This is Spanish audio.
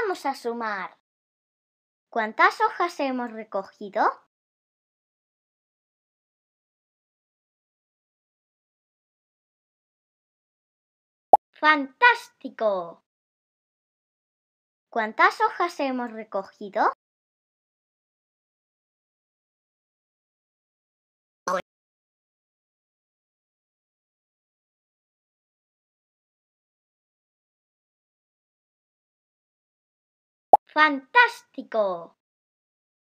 Vamos a sumar. ¿Cuántas hojas hemos recogido? ¡Fantástico! ¿Cuántas hojas hemos recogido? fantástico